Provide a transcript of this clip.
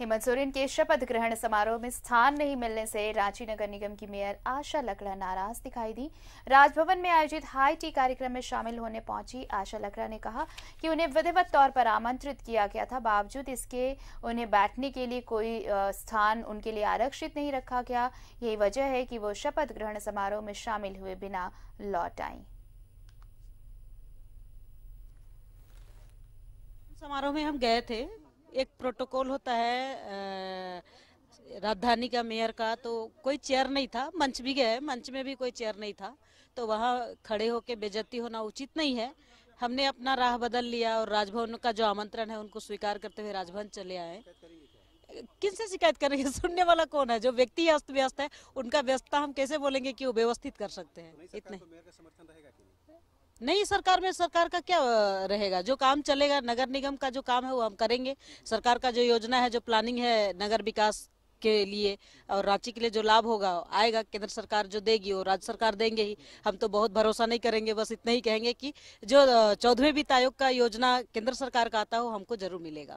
हेमंत सोरेन के शपथ ग्रहण समारोह में स्थान नहीं मिलने से रांची नगर निगम की मेयर आशा लकड़ा नाराज दिखाई दी राजभवन में आयोजित हाई टी कार्यक्रम में शामिल होने पहुंची आशा लकड़ा ने कहा कि उन्हें विधिवत तौर पर आमंत्रित किया गया था बावजूद इसके उन्हें बैठने के लिए कोई स्थान उनके लिए आरक्षित नहीं रखा गया यही वजह है कि वो शपथ ग्रहण समारोह में शामिल हुए बिना लौट आई समारोह में हम गए थे एक प्रोटोकॉल होता है राजधानी का मेयर का तो कोई चेयर नहीं था मंच भी गए मंच में भी कोई चेयर नहीं था तो वहाँ खड़े होके बेजती होना उचित नहीं है हमने अपना राह बदल लिया और राजभवन का जो आमंत्रण है उनको स्वीकार करते हुए राजभवन चले आए किनसे शिकायत करेंगे सुनने वाला कौन है जो व्यक्ति अस्त व्यस्त है उनका व्यस्तता हम कैसे बोलेंगे कि वो व्यवस्थित कर सकते हैं तो इतने नहीं सरकार में सरकार का क्या रहेगा जो काम चलेगा नगर निगम का जो काम है वो हम करेंगे सरकार का जो योजना है जो प्लानिंग है नगर विकास के लिए और रांची के लिए जो लाभ होगा आएगा केंद्र सरकार जो देगी वो राज्य सरकार देंगे ही हम तो बहुत भरोसा नहीं करेंगे बस इतना ही कहेंगे कि जो चौदहवें वित्त आयोग का योजना केंद्र सरकार का आता हो हमको जरूर मिलेगा